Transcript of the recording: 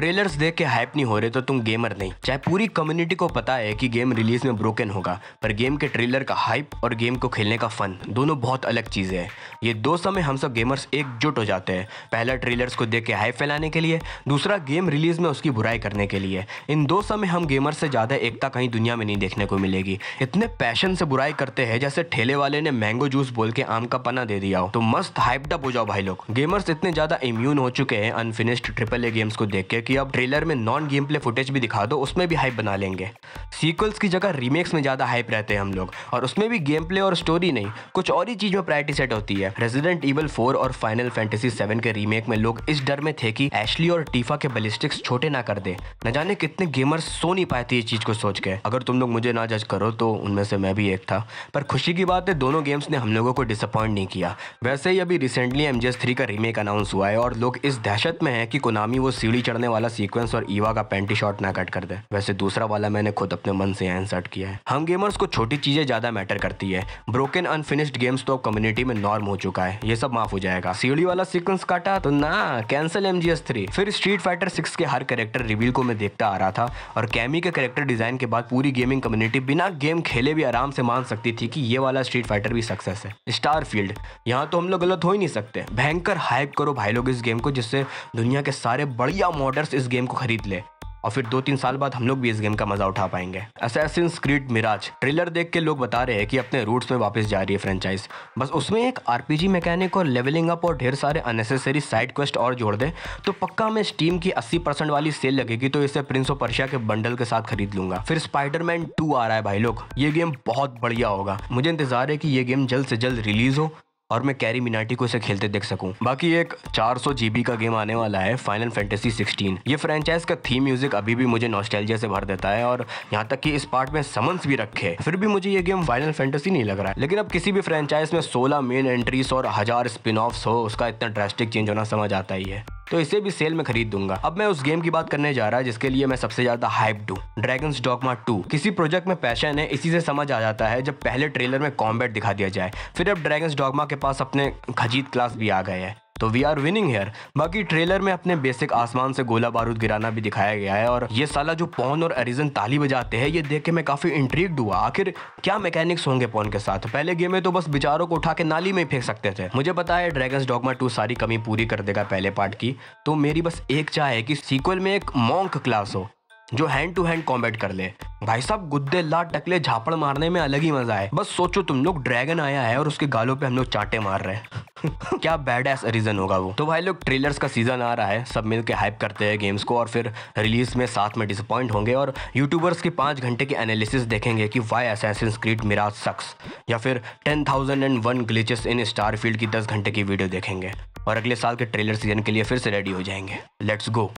trailers देख के hype नहीं हो रहे तो तुम गेमर नहीं चाहे पूरी कम्युनिटी को पता है कि गेम रिलीज में ब्रोकन होगा पर गेम के ट्रेलर का हाइप और गेम को खेलने का फन दोनों बहुत अलग चीज़ें हैं ये दो समय हम सब गेमर्स एकजुट हो जाते हैं पहला ट्रेलर्स को देख के हाइप फैलाने के लिए दूसरा गेम रिलीज में उसकी बुराई करने के लिए इन दो समय हम गेमर से ज़्यादा एकता कहीं दुनिया में नहीं देखने को मिलेगी इतने पैशन से बुराई करते हैं जैसे ठेले वाले ने मैंगो जूस बोल के आम का पना दे दिया हो तो मस्त हाइपडप हो जाओ भाई लोग गेमर्स इतने ज़्यादा इम्यून हो चुके हैं अनफिनिश्ड ट्रिपल ए गेम्स को देख के कि अब ट्रेलर में नॉन गेम प्ले फुटेज भी दिखा दो उसमें भी हाइप बना लेंगे सीक्वल्स की जगह रीमेक्स में ज़्यादा हाइप रहते हैं हम लोग और उसमें भी गेम प्ले और स्टोरी नहीं कुछ और ही चीज़ में प्रायरिटी सेट होती है रेजिडेंट इवल फोर और फाइनल फैंटेसी सेवन के रीमेक में लोग इस डर में थे कि एशली और टीफा के बलिस्टिक्स छोटे ना कर दे न जाने कितने गेमर्स सो नहीं पाए थे ये चीज़ को सोच के अगर तुम लोग मुझे ना जज करो तो उनमें से मैं भी एक था पर खुशी की बात है दोनों गेम्स ने हम लोगों को डिसअपॉइंट नहीं किया वैसे ही अभी रिसेंटली एम थ्री का रीमेक अनाउंस हुआ है और लोग इस दहशत में है कि कोनामी वो सीढ़ी चढ़ने वाला वाला सीक्वेंस और ईवा का पेंटी शॉर्ट ना कट कर दे वैसे दूसरा वाला मैंने खुद अपने मन से इंसर्ट किया है हम गेमर्स को छोटी चीजें ज्यादा मैटर करती है ब्रोकन अनफिनिश्ड गेम्स तो कम्युनिटी में नॉर्म हो चुका है ये सब माफ हो जाएगा सीढ़ी वाला सीक्वेंस काटा तो ना कैंसल एम जी फिर स्ट्रीट फाइटर सिक्स के हर करेक्टर रिव्यू को मैं देखता आ रहा था और कैमी के करेक्टर डिजाइन के बाद पूरी गेमिंग कम्युनिटी बिना गेम खेले भी आराम से मान सकती थी कि ये वाला स्ट्रीट फाइटर भी सक्सेस है स्टार फील्ड यहाँ तो हम लोग गलत हो ही नहीं सकते भयंकर हाइप करो भाई लोग इस गेम को जिससे दुनिया के सारे बढ़िया मॉडल राइटर्स इस गेम को खरीद ले और फिर दो तीन साल बाद हम लोग भी इस गेम का मजा उठा पाएंगे असैसिन क्रीड मिराज ट्रेलर देख के लोग बता रहे हैं कि अपने रूट्स में वापस जा रही है फ्रेंचाइज बस उसमें एक आरपीजी मैकेनिक और लेवलिंग अप और ढेर सारे अननेसेसरी साइड क्वेस्ट और जोड़ दे तो पक्का हमें स्टीम की 80 परसेंट वाली सेल लगेगी तो इसे प्रिंस ऑफ पर्शिया के बंडल के साथ खरीद लूंगा फिर स्पाइडरमैन टू आ रहा है भाई लोग ये गेम बहुत बढ़िया होगा मुझे इंतजार है कि ये गेम जल्द से जल्द रिलीज हो और मैं कैरी मिनाटी को इसे खेलते देख सकूं बाकी एक 400 जीबी का गेम आने वाला है फाइनल फैंटेसी 16 ये फ्रेंचाइज का थीम म्यूजिक अभी भी मुझे नॉस्टैल्जिया से भर देता है और यहाँ तक कि इस पार्ट में समन्स भी रखे फिर भी मुझे ये गेम फाइनल फैंटेसी नहीं लग रहा है लेकिन अब किसी भी फ्रेंचाइज में सोलह मेन एंट्रीज और हजार स्पिन ऑफ्स हो उसका इतना ड्रेस्टिक चेंज होना समझ आता ही है तो इसे भी सेल में खरीद दूंगा अब मैं उस गेम की बात करने जा रहा है जिसके लिए मैं सबसे ज्यादा hype do Dragon Dogma two किसी प्रोजेक्ट में पैशन है इसी से समझ आ जाता है जब पहले ट्रेलर में कॉम्बैट दिखा दिया जाए फिर अब ड्रैगन डॉगमा के पास अपने खजीत क्लास भी आ गए हैं तो वी आर विनिंग हेयर बाकी ट्रेलर में अपने बेसिक आसमान से गोला बारूद गिराना भी दिखाया गया है और ये साला जो पौन और एरिजन ताली बजाते हैं ये देख के मैं काफी इंट्रीग्ड हुआ आखिर क्या मैकेनिक्स होंगे पौन के साथ पहले गेम में तो बस बिचारों को उठा के नाली में फेंक सकते थे मुझे पता है ड्रैगन डॉगमा टू सारी कमी पूरी कर देगा पहले पार्ट की तो मेरी बस एक चाह है कि सीक्वल में एक मॉन्क क्लास हो जो हैंड टू हैंड कॉम्बैट कर ले भाई साहब गुद्दे ला टकले झापड़ मारने में अलग ही मजा है बस सोचो तुम लोग ड्रैगन आया है और उसके गालों पे हम लोग चाटे मार रहे हैं क्या बैड एस रीजन होगा वो तो भाई लोग ट्रेलर्स का सीजन आ रहा है सब मिल के हाइप करते हैं गेम्स को और फिर रिलीज में साथ में डिसअपॉइंट होंगे और यूट्यूबर्स के पाँच घंटे के एनालिसिस देखेंगे कि why Assassin Creed Mirage sucks या फिर ten thousand and one glitches in Starfield की दस घंटे की वीडियो देखेंगे और अगले साल के ट्रेलर सीजन के लिए फिर से रेडी हो जाएंगे लेट्स गो